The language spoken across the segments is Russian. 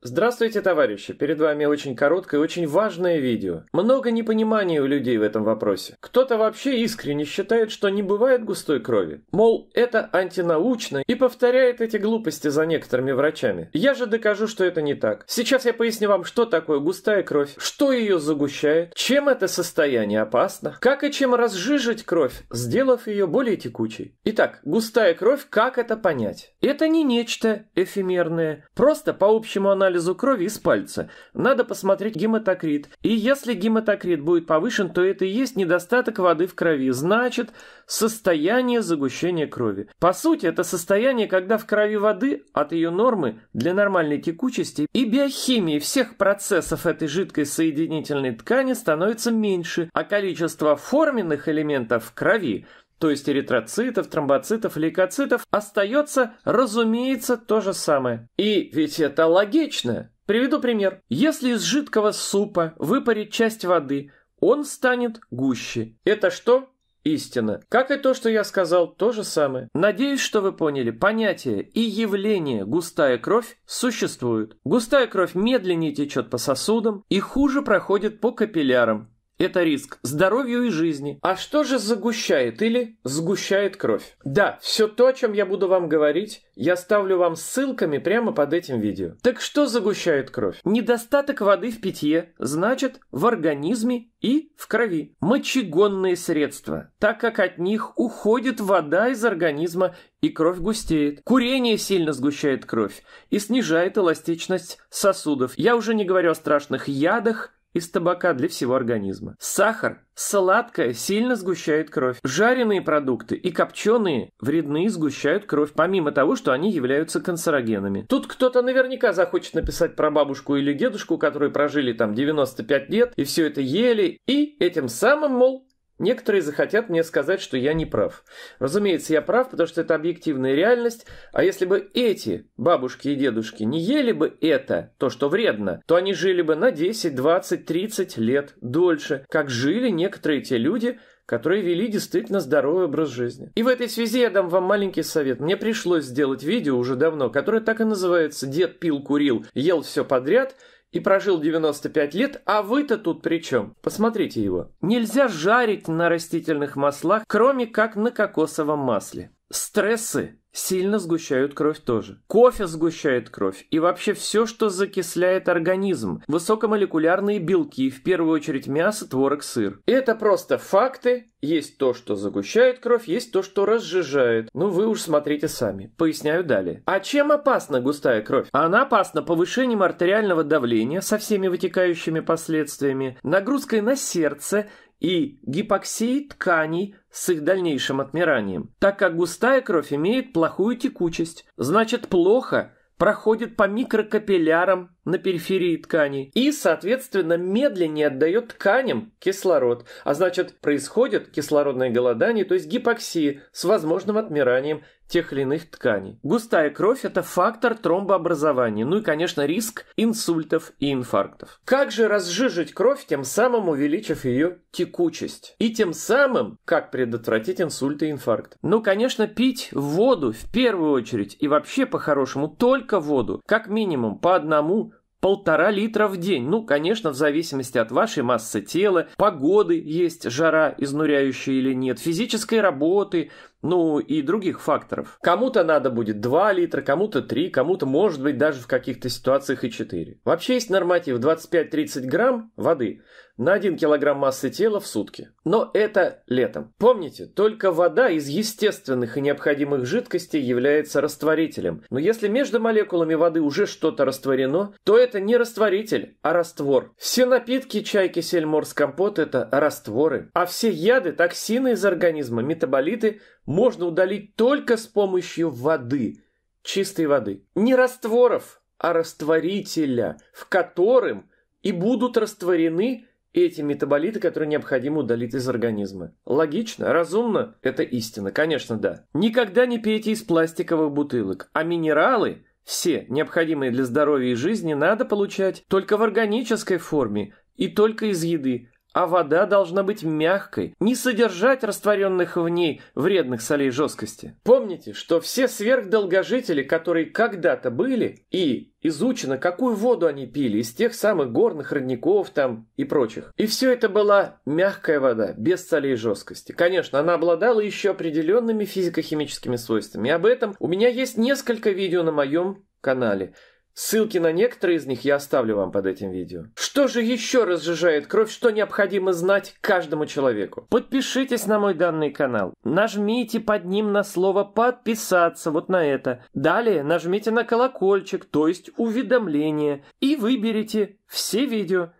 Здравствуйте, товарищи! Перед вами очень короткое и очень важное видео. Много непонимания у людей в этом вопросе. Кто-то вообще искренне считает, что не бывает густой крови. Мол, это антинаучно и повторяет эти глупости за некоторыми врачами. Я же докажу, что это не так. Сейчас я поясню вам, что такое густая кровь, что ее загущает, чем это состояние опасно, как и чем разжижить кровь, сделав ее более текучей. Итак, густая кровь, как это понять? Это не нечто эфемерное. Просто по общему анализу анализу крови из пальца. Надо посмотреть гематокрит. И если гематокрит будет повышен, то это и есть недостаток воды в крови. Значит, состояние загущения крови. По сути, это состояние, когда в крови воды от ее нормы для нормальной текучести и биохимии всех процессов этой жидкой соединительной ткани становится меньше, а количество форменных элементов в крови – то есть эритроцитов, тромбоцитов, лейкоцитов, остается, разумеется, то же самое. И ведь это логично. Приведу пример. Если из жидкого супа выпарить часть воды, он станет гуще. Это что? истина. Как и то, что я сказал, то же самое. Надеюсь, что вы поняли. Понятие и явление густая кровь существуют. Густая кровь медленнее течет по сосудам и хуже проходит по капиллярам. Это риск здоровью и жизни. А что же загущает или сгущает кровь? Да, все то, о чем я буду вам говорить, я ставлю вам ссылками прямо под этим видео. Так что загущает кровь? Недостаток воды в питье, значит, в организме и в крови. Мочегонные средства, так как от них уходит вода из организма и кровь густеет. Курение сильно сгущает кровь и снижает эластичность сосудов. Я уже не говорю о страшных ядах из табака для всего организма. Сахар сладкое сильно сгущает кровь. Жареные продукты и копченые вредны и сгущают кровь, помимо того, что они являются канцерогенами. Тут кто-то наверняка захочет написать про бабушку или дедушку, которые прожили там 95 лет и все это ели, и этим самым, мол, Некоторые захотят мне сказать, что я не прав. Разумеется, я прав, потому что это объективная реальность, а если бы эти бабушки и дедушки не ели бы это, то, что вредно, то они жили бы на 10, 20, 30 лет дольше, как жили некоторые те люди, которые вели действительно здоровый образ жизни. И в этой связи я дам вам маленький совет. Мне пришлось сделать видео уже давно, которое так и называется «Дед пил, курил, ел все подряд», и прожил 95 лет, а вы-то тут при чем? Посмотрите его. Нельзя жарить на растительных маслах, кроме как на кокосовом масле. Стрессы сильно сгущают кровь тоже. Кофе сгущает кровь и вообще все, что закисляет организм. Высокомолекулярные белки, в первую очередь мясо, творог, сыр. Это просто факты. Есть то, что загущает кровь, есть то, что разжижает. Ну вы уж смотрите сами. Поясняю далее. А чем опасна густая кровь? Она опасна повышением артериального давления со всеми вытекающими последствиями, нагрузкой на сердце, и гипоксией тканей с их дальнейшим отмиранием, так как густая кровь имеет плохую текучесть, значит плохо проходит по микрокапиллярам на периферии тканей и, соответственно, медленнее отдает тканям кислород, а значит происходит кислородное голодание, то есть гипоксия с возможным отмиранием тех или иных тканей. Густая кровь – это фактор тромбообразования, ну и, конечно, риск инсультов и инфарктов. Как же разжижить кровь, тем самым увеличив ее текучесть? И тем самым, как предотвратить инсульты и инфаркт? Ну, конечно, пить воду в первую очередь и вообще по-хорошему только воду, как минимум по одному Полтора литра в день. Ну, конечно, в зависимости от вашей массы тела, погоды, есть жара, изнуряющая или нет, физической работы, ну и других факторов. Кому-то надо будет 2 литра, кому-то 3, кому-то может быть даже в каких-то ситуациях и 4. Вообще есть норматив 25-30 грамм воды на 1 килограмм массы тела в сутки. Но это летом. Помните, только вода из естественных и необходимых жидкостей является растворителем. Но если между молекулами воды уже что-то растворено, то это не растворитель, а раствор. Все напитки, чайки сельморс компот – это растворы. А все яды, токсины из организма, метаболиты – можно удалить только с помощью воды, чистой воды. Не растворов, а растворителя, в котором и будут растворены эти метаболиты, которые необходимо удалить из организма. Логично, разумно, это истина, конечно, да. Никогда не пейте из пластиковых бутылок, а минералы все необходимые для здоровья и жизни надо получать только в органической форме и только из еды, а вода должна быть мягкой, не содержать растворенных в ней вредных солей жесткости. Помните, что все сверхдолгожители, которые когда-то были, и изучено, какую воду они пили из тех самых горных родников там и прочих. И все это была мягкая вода, без солей жесткости. Конечно, она обладала еще определенными физико-химическими свойствами. И об этом у меня есть несколько видео на моем канале. Ссылки на некоторые из них я оставлю вам под этим видео. Что же еще разжижает кровь, что необходимо знать каждому человеку? Подпишитесь на мой данный канал. Нажмите под ним на слово «подписаться», вот на это. Далее нажмите на колокольчик, то есть уведомление, и выберите все видео.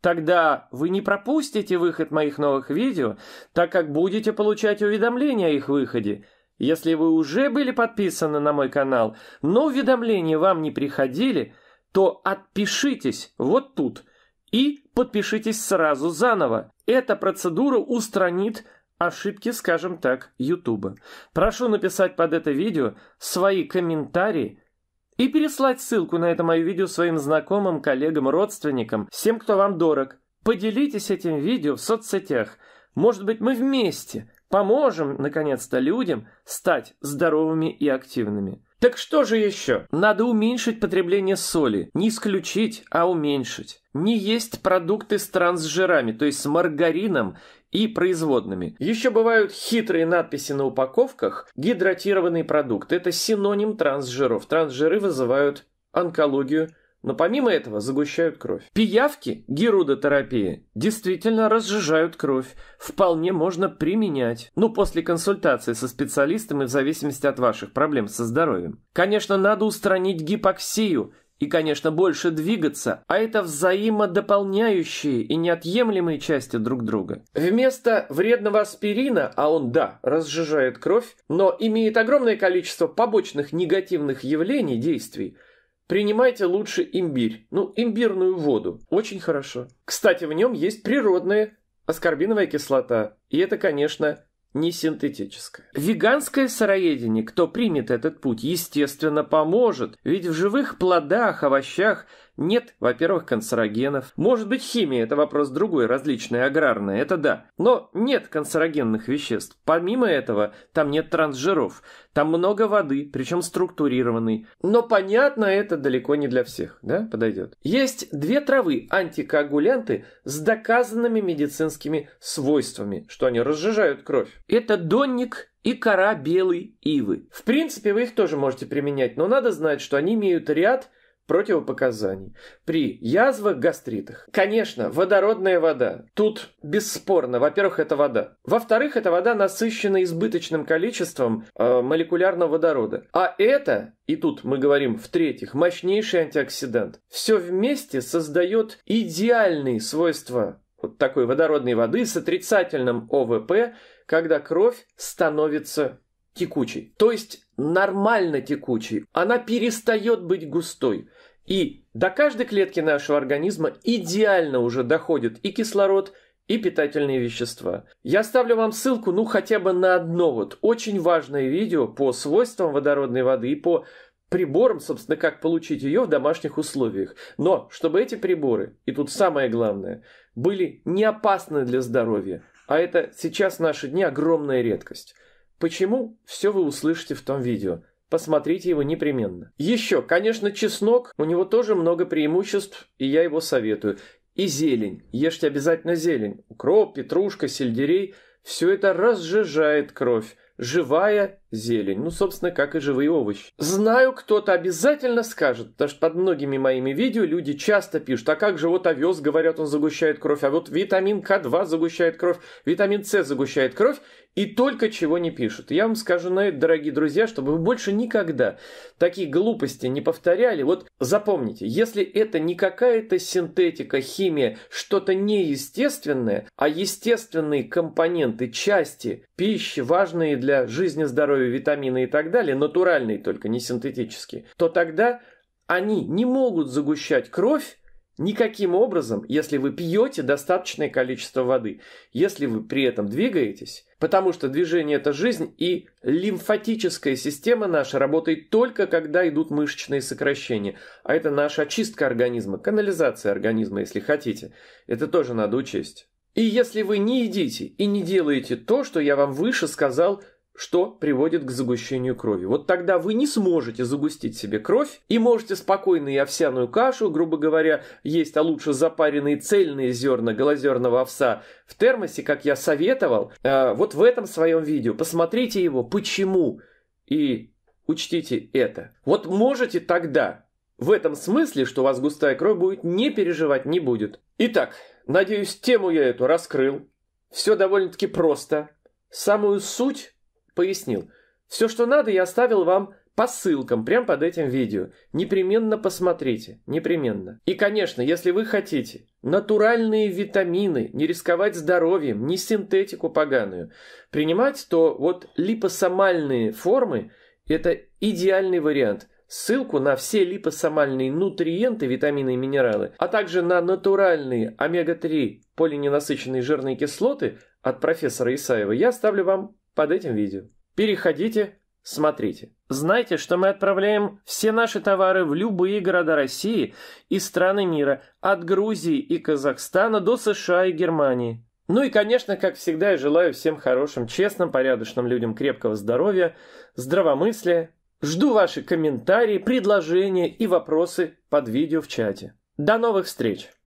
Тогда вы не пропустите выход моих новых видео, так как будете получать уведомления о их выходе. Если вы уже были подписаны на мой канал, но уведомления вам не приходили, то отпишитесь вот тут и подпишитесь сразу заново. Эта процедура устранит ошибки, скажем так, Ютуба. Прошу написать под это видео свои комментарии и переслать ссылку на это мое видео своим знакомым, коллегам, родственникам, всем, кто вам дорог. Поделитесь этим видео в соцсетях. Может быть, мы вместе – Поможем, наконец-то, людям стать здоровыми и активными. Так что же еще? Надо уменьшить потребление соли. Не исключить, а уменьшить. Не есть продукты с трансжирами, то есть с маргарином и производными. Еще бывают хитрые надписи на упаковках «гидратированные продукты». Это синоним трансжиров. Трансжиры вызывают онкологию, но помимо этого загущают кровь. Пиявки герудотерапии действительно разжижают кровь, вполне можно применять, ну после консультации со специалистом и в зависимости от ваших проблем со здоровьем. Конечно, надо устранить гипоксию и, конечно, больше двигаться, а это взаимодополняющие и неотъемлемые части друг друга. Вместо вредного аспирина, а он, да, разжижает кровь, но имеет огромное количество побочных негативных явлений, действий – Принимайте лучше имбирь, ну, имбирную воду. Очень хорошо. Кстати, в нем есть природная аскорбиновая кислота. И это, конечно, не синтетическое. Веганское сыроедение, кто примет этот путь, естественно, поможет, ведь в живых плодах, овощах нет, во-первых, канцерогенов. Может быть, химия – это вопрос другой, различный, аграрный, это да. Но нет канцерогенных веществ. Помимо этого, там нет трансжиров. Там много воды, причем структурированной. Но понятно, это далеко не для всех, да, подойдет. Есть две травы – антикоагулянты с доказанными медицинскими свойствами, что они разжижают кровь. Это донник и кора белой ивы. В принципе, вы их тоже можете применять, но надо знать, что они имеют ряд – противопоказаний при язвах, гастритах. Конечно, водородная вода. Тут бесспорно, во-первых, это вода. Во-вторых, эта вода насыщена избыточным количеством э, молекулярного водорода. А это, и тут мы говорим в-третьих, мощнейший антиоксидант. Все вместе создает идеальные свойства вот такой водородной воды с отрицательным ОВП, когда кровь становится текучей. То есть нормально текучей, она перестает быть густой. И до каждой клетки нашего организма идеально уже доходит и кислород, и питательные вещества. Я оставлю вам ссылку, ну, хотя бы на одно вот очень важное видео по свойствам водородной воды и по приборам, собственно, как получить ее в домашних условиях. Но чтобы эти приборы, и тут самое главное, были не опасны для здоровья, а это сейчас в наши дни огромная редкость. Почему? Все вы услышите в том видео. Посмотрите его непременно. Еще, конечно, чеснок. У него тоже много преимуществ, и я его советую. И зелень. Ешьте обязательно зелень. Укроп, петрушка, сельдерей. Все это разжижает кровь. Живая зелень. Ну, собственно, как и живые овощи. Знаю, кто-то обязательно скажет, потому что под многими моими видео люди часто пишут, а как же вот овес, говорят, он загущает кровь, а вот витамин К2 загущает кровь, витамин С загущает кровь и только чего не пишут. Я вам скажу на это, дорогие друзья, чтобы вы больше никогда такие глупости не повторяли. Вот запомните, если это не какая-то синтетика, химия, что-то неестественное, а естественные компоненты, части пищи, важные для жизни, здоровья, витамины и так далее, натуральные только, не синтетические, то тогда они не могут загущать кровь, Никаким образом, если вы пьете достаточное количество воды, если вы при этом двигаетесь, потому что движение – это жизнь, и лимфатическая система наша работает только, когда идут мышечные сокращения. А это наша очистка организма, канализация организма, если хотите. Это тоже надо учесть. И если вы не едите и не делаете то, что я вам выше сказал – что приводит к загущению крови. Вот тогда вы не сможете загустить себе кровь и можете спокойно и овсяную кашу, грубо говоря, есть, а лучше запаренные цельные зерна голозерного овса в термосе, как я советовал, э, вот в этом своем видео. Посмотрите его, почему, и учтите это. Вот можете тогда, в этом смысле, что у вас густая кровь будет, не переживать не будет. Итак, надеюсь, тему я эту раскрыл. Все довольно-таки просто. Самую суть пояснил. «Все, что надо, я оставил вам по ссылкам прямо под этим видео. Непременно посмотрите, непременно. И, конечно, если вы хотите натуральные витамины, не рисковать здоровьем, не синтетику поганую, принимать, то вот липосомальные формы – это идеальный вариант – ссылку на все липосомальные нутриенты, витамины и минералы, а также на натуральные омега-3 полиненасыщенные жирные кислоты от профессора Исаева я оставлю вам под этим видео. Переходите, смотрите. Знайте, что мы отправляем все наши товары в любые города России и страны мира, от Грузии и Казахстана до США и Германии. Ну и, конечно, как всегда, я желаю всем хорошим, честным, порядочным людям крепкого здоровья, здравомыслия. Жду ваши комментарии, предложения и вопросы под видео в чате. До новых встреч!